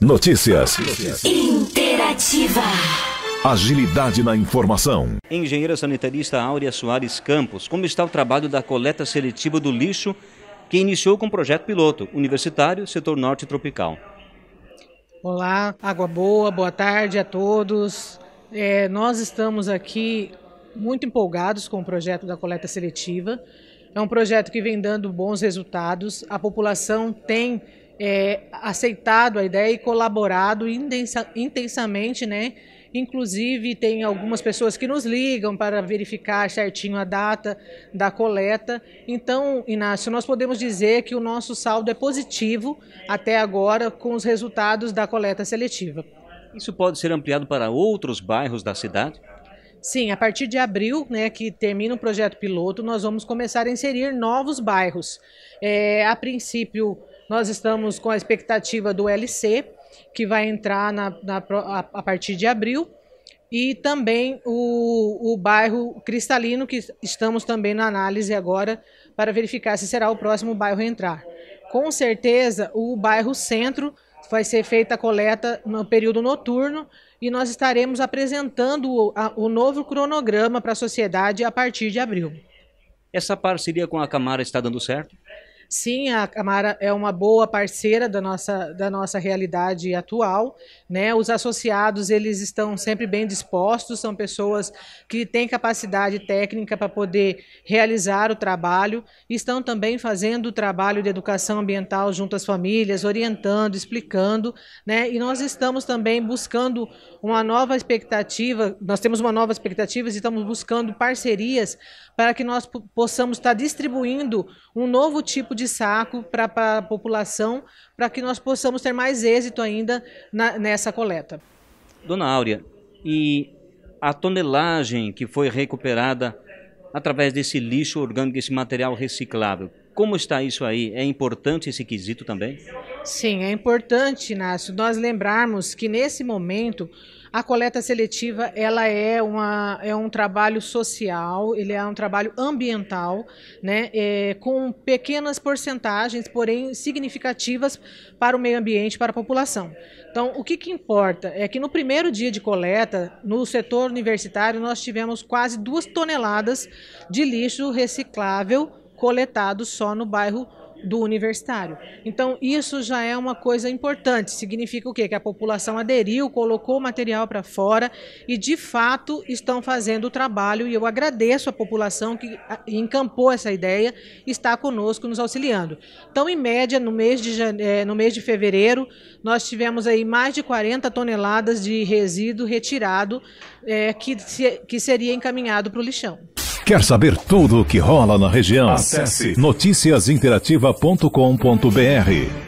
Notícias. Interativa. Agilidade na informação. Engenheira sanitarista Áurea Soares Campos, como está o trabalho da coleta seletiva do lixo que iniciou com o projeto piloto universitário Setor Norte Tropical? Olá, água boa, boa tarde a todos. É, nós estamos aqui muito empolgados com o projeto da coleta seletiva. É um projeto que vem dando bons resultados. A população tem é, aceitado a ideia e colaborado intensa, intensamente, né? Inclusive, tem algumas pessoas que nos ligam para verificar certinho a data da coleta. Então, Inácio, nós podemos dizer que o nosso saldo é positivo até agora com os resultados da coleta seletiva. Isso pode ser ampliado para outros bairros da cidade? Sim, a partir de abril, né, que termina o projeto piloto, nós vamos começar a inserir novos bairros. É, a princípio, nós estamos com a expectativa do LC, que vai entrar na, na a partir de abril, e também o, o bairro Cristalino, que estamos também na análise agora para verificar se será o próximo bairro a entrar. Com certeza, o bairro Centro vai ser feita a coleta no período noturno e nós estaremos apresentando o, a, o novo cronograma para a sociedade a partir de abril. Essa parceria com a Camara está dando certo? Sim, a Camara é uma boa parceira da nossa, da nossa realidade atual. Né? Os associados eles estão sempre bem dispostos, são pessoas que têm capacidade técnica para poder realizar o trabalho, estão também fazendo o trabalho de educação ambiental junto às famílias, orientando, explicando. Né? E nós estamos também buscando uma nova expectativa, nós temos uma nova expectativa e estamos buscando parcerias para que nós possamos estar distribuindo um novo tipo de de saco para a população, para que nós possamos ter mais êxito ainda na, nessa coleta. Dona Áurea, e a tonelagem que foi recuperada através desse lixo orgânico, esse material reciclável, como está isso aí? É importante esse quesito também? Sim, é importante, Inácio, nós lembrarmos que nesse momento a coleta seletiva ela é, uma, é um trabalho social, ele é um trabalho ambiental, né, é, com pequenas porcentagens, porém significativas para o meio ambiente, para a população. Então, o que, que importa é que no primeiro dia de coleta, no setor universitário, nós tivemos quase duas toneladas de lixo reciclável coletado só no bairro do universitário. Então, isso já é uma coisa importante. Significa o quê? Que a população aderiu, colocou o material para fora e, de fato, estão fazendo o trabalho. E eu agradeço a população que ah, encampou essa ideia e está conosco nos auxiliando. Então, em média, no mês de, eh, no mês de fevereiro, nós tivemos aí mais de 40 toneladas de resíduo retirado é, que, que seria encaminhado para o lixão. Quer saber tudo o que rola na região? Acesse noticiasinterativa.com.br.